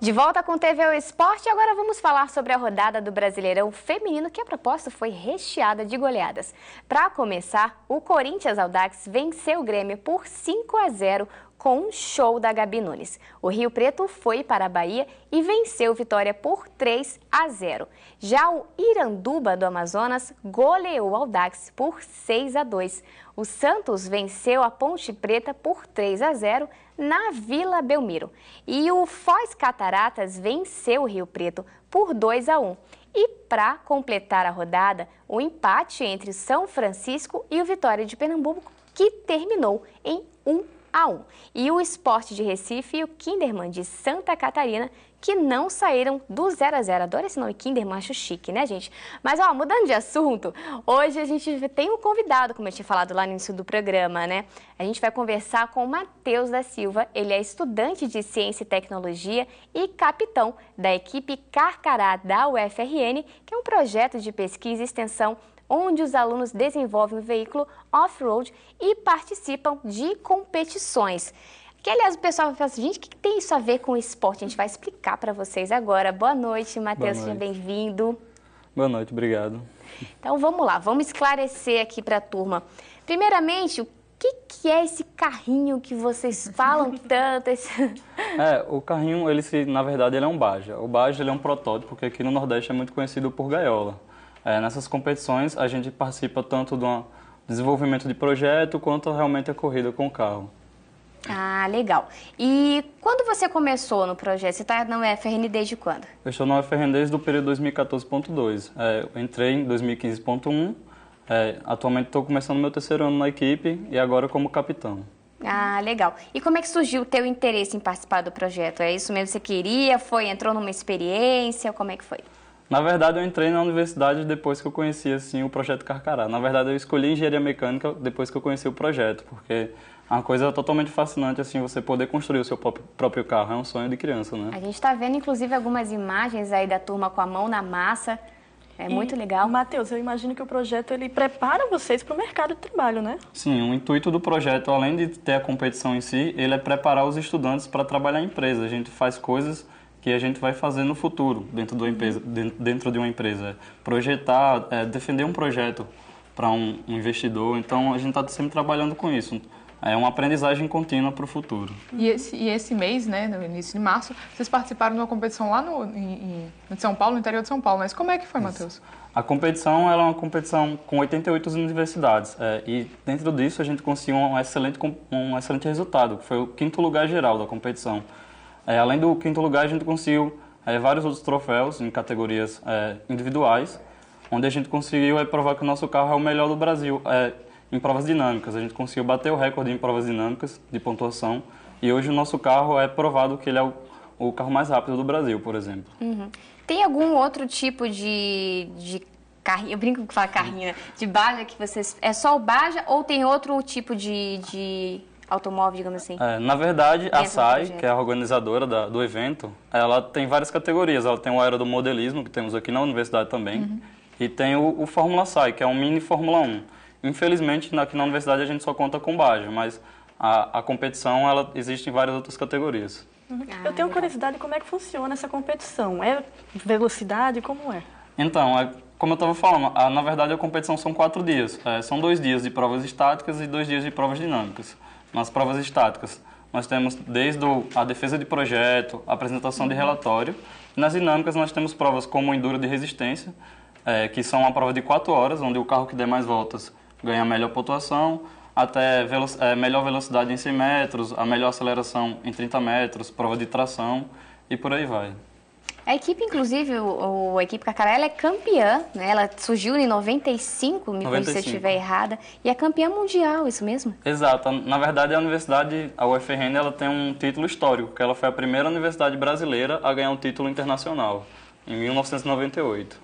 De volta com TV o Esporte, agora vamos falar sobre a rodada do Brasileirão Feminino, que a proposta foi recheada de goleadas. Para começar, o Corinthians Aldax venceu o Grêmio por 5 a 0 com um show da Gabi Nunes. O Rio Preto foi para a Bahia e venceu vitória por 3 a 0. Já o Iranduba do Amazonas goleou ao Dax por 6 a 2. O Santos venceu a Ponte Preta por 3 a 0 na Vila Belmiro. E o Foz Cataratas venceu o Rio Preto por 2 a 1. E para completar a rodada, o empate entre São Francisco e o Vitória de Pernambuco, que terminou em 1 a 1. E o Esporte de Recife e o Kinderman de Santa Catarina, que não saíram do 0 a 0 Adoro esse nome, Kinderman, acho chique, né, gente? Mas, ó, mudando de assunto, hoje a gente tem um convidado, como eu tinha falado lá no início do programa, né? A gente vai conversar com o Matheus da Silva. Ele é estudante de Ciência e Tecnologia e capitão da equipe Carcará da UFRN, que é um projeto de pesquisa e extensão onde os alunos desenvolvem o veículo off-road e participam de competições. Que, aliás, o pessoal falar assim, gente, o que tem isso a ver com esporte? A gente vai explicar para vocês agora. Boa noite, Matheus, seja bem-vindo. Boa noite, obrigado. Então, vamos lá, vamos esclarecer aqui para a turma. Primeiramente, o que, que é esse carrinho que vocês falam tanto? Esse... É, o carrinho, ele se, na verdade, ele é um Baja. O Baja ele é um protótipo, porque aqui no Nordeste é muito conhecido por gaiola. É, nessas competições, a gente participa tanto do desenvolvimento de projeto quanto realmente a corrida com o carro. Ah, legal. E quando você começou no projeto? Você está na UFRN desde quando? Eu estou na UFRN desde o período 2014.2. É, entrei em 2015.1. É, atualmente estou começando meu terceiro ano na equipe e agora como capitão. Ah, legal. E como é que surgiu o teu interesse em participar do projeto? É isso mesmo que você queria? Foi, entrou numa experiência? Como é que foi? Na verdade, eu entrei na universidade depois que eu conheci assim, o projeto Carcará. Na verdade, eu escolhi engenharia mecânica depois que eu conheci o projeto, porque é uma coisa totalmente fascinante assim você poder construir o seu próprio carro. É um sonho de criança, né? A gente está vendo, inclusive, algumas imagens aí da turma com a mão na massa. É e, muito legal. Matheus, eu imagino que o projeto ele prepara vocês para o mercado de trabalho, né? Sim, o intuito do projeto, além de ter a competição em si, ele é preparar os estudantes para trabalhar em empresa. A gente faz coisas que a gente vai fazer no futuro dentro, do empresa, dentro de uma empresa. É projetar, é, defender um projeto para um, um, investidor. Então, a gente está sempre trabalhando com isso. É uma aprendizagem contínua para o futuro. E esse, e esse mês, né, no início de março, vocês participaram de uma competição lá no, em, em São Paulo, no interior de São Paulo. Né? Mas como é que foi, Matheus? A competição ela é uma competição com 88 universidades. É, e dentro disso, a gente conseguiu um excelente, um excelente resultado, que foi o quinto lugar geral da competição. É, além do quinto lugar, a gente conseguiu é, vários outros troféus em categorias é, individuais, onde a gente conseguiu é, provar que o nosso carro é o melhor do Brasil é, em provas dinâmicas. A gente conseguiu bater o recorde em provas dinâmicas de pontuação e hoje o nosso carro é provado que ele é o, o carro mais rápido do Brasil, por exemplo. Uhum. Tem algum outro tipo de, de carrinho, eu brinco que falar carrinho, né? de baja que vocês... É só o baja ou tem outro tipo de, de automóvel, digamos assim? É, na verdade, Dentro a SAI, que é a organizadora da, do evento, ela tem várias categorias. Ela tem o aeromodelismo, que temos aqui na universidade também, uhum. e tem o, o Fórmula SAI, que é um mini Fórmula 1. Infelizmente, aqui na universidade a gente só conta com baixo, mas a, a competição ela existe em várias outras categorias. Uhum. Ah, Eu tenho curiosidade como é que funciona essa competição. É velocidade? Como é? Então, é, como eu estava falando, a, na verdade a competição são quatro dias. É, são dois dias de provas estáticas e dois dias de provas dinâmicas. Nas provas estáticas, nós temos desde a defesa de projeto, a apresentação de relatório. Nas dinâmicas, nós temos provas como enduro de resistência, é, que são uma prova de 4 horas, onde o carro que der mais voltas ganha a melhor pontuação, até velo é, melhor velocidade em 100 metros, a melhor aceleração em 30 metros, prova de tração e por aí vai. A equipe, inclusive, o, o a equipe Cacará, ela é campeã, né? Ela surgiu em 95, me corrija se eu estiver errada, e é campeã mundial, isso mesmo? Exato. Na verdade, a universidade, a UFRN, ela tem um título histórico, que ela foi a primeira universidade brasileira a ganhar um título internacional, em 1998.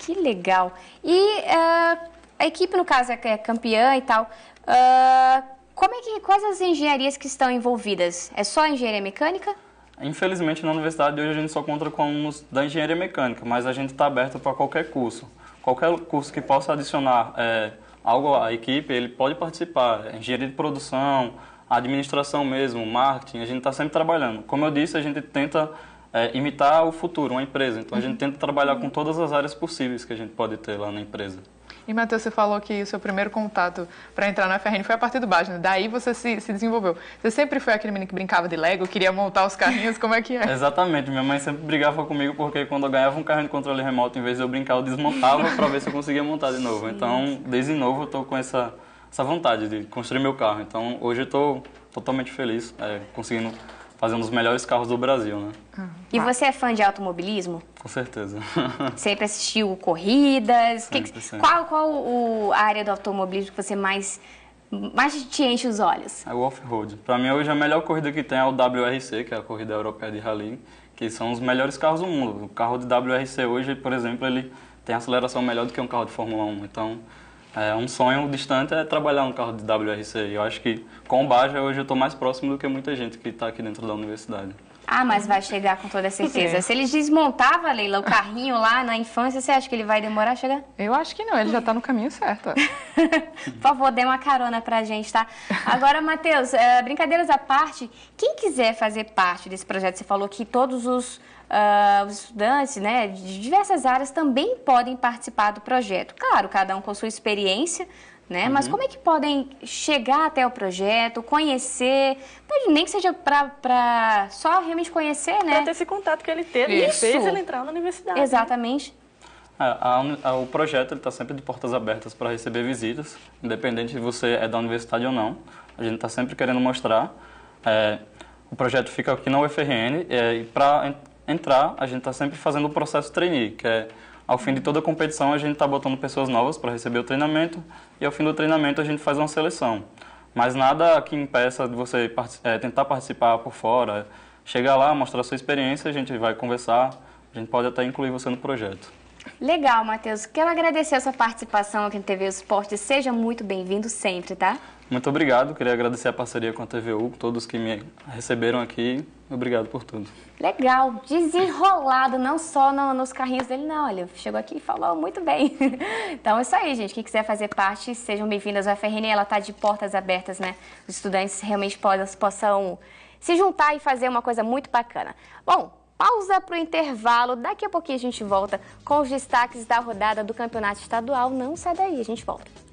Que legal. E uh, a equipe, no caso, é, é campeã e tal. Uh, como é que, quais as engenharias que estão envolvidas? É só engenharia mecânica? Infelizmente, na universidade hoje a gente só conta com alunos da engenharia mecânica, mas a gente está aberto para qualquer curso. Qualquer curso que possa adicionar é, algo à equipe, ele pode participar. Engenharia de produção, administração mesmo, marketing, a gente está sempre trabalhando. Como eu disse, a gente tenta é, imitar o futuro, uma empresa. Então a gente uhum. tenta trabalhar com uhum. todas as áreas possíveis que a gente pode ter lá na empresa. E, Matheus, você falou que o seu primeiro contato para entrar na FRN foi a partir do Bajna. Né? Daí você se, se, desenvolveu. Você sempre foi aquele menino que brincava de Lego, queria montar os carrinhos? Como é que é? Exatamente. Minha mãe sempre brigava comigo porque quando eu ganhava um carrinho de controle remoto, em vez de eu brincar, eu desmontava para ver se eu conseguia montar de novo. Então, desde novo, eu tô com essa, essa vontade de construir meu carro. Então, hoje eu tô totalmente feliz é, conseguindo fazendo os melhores carros do Brasil, né? Ah, e tá. você é fã de automobilismo? Com certeza. Sempre assistiu corridas? Sempre, que... sempre. Qual, qual o, a área do automobilismo que você mais, mais te enche os olhos? É o off-road. Para mim, hoje, a melhor corrida que tem é o WRC, que é a Corrida Europeia de Rally, que são os melhores carros do mundo. O carro de WRC hoje, por exemplo, ele tem aceleração melhor do que um carro de Fórmula 1. Então, é, um sonho distante é trabalhar no carro de WRC. Eu acho que com o Baja hoje eu estou mais próximo do que muita gente que está aqui dentro da universidade. Ah, mas vai chegar com toda certeza. É. Se ele desmontava Leila, o carrinho lá na infância, você acha que ele vai demorar a chegar? Eu acho que não, ele já está no caminho certo. Por favor, dê uma carona para a gente, tá? Agora, Matheus, eh, brincadeiras à parte, quem quiser fazer parte desse projeto, você falou que todos os Uh, os estudantes né, de diversas áreas também podem participar do projeto. Claro, cada um com sua experiência, né? Uhum. Mas como é que podem chegar até o projeto, conhecer, nem que seja para só realmente conhecer, né? ter esse contato que ele teve, Isso. que fez ele entrar na universidade. Né? Exatamente. Né? É, a, a, o projeto está sempre de portas abertas para receber visitas, independente de você é da universidade ou não. A gente está sempre querendo mostrar. É, o projeto fica aqui na UFRN é, e para en entrar a gente está sempre fazendo o processo trainee, que é ao fim de toda a competição, a gente está botando pessoas novas para receber o treinamento e ao fim do treinamento a gente faz uma seleção. Mas nada que impeça de você é, tentar participar por fora. Chegar lá, mostrar sua experiência, a gente vai conversar, a gente pode até incluir você no projeto. Legal, Matheus. Quero agradecer a sua participação aqui no TV Esporte. Seja muito bem-vindo sempre, tá? Muito obrigado, queria agradecer a parceria com a TVU, todos que me receberam aqui. Obrigado por tudo. Legal, desenrolado, não só no, nos carrinhos dele, não. Olha, chegou aqui e falou muito bem. Então é isso aí, gente. Quem quiser fazer parte, sejam bem-vindas ao FRN. Ela está de portas abertas, né? Os estudantes realmente possam se juntar e fazer uma coisa muito bacana. Bom, pausa para o intervalo. Daqui a pouquinho a gente volta com os destaques da rodada do Campeonato Estadual. Não sai daí, a gente volta.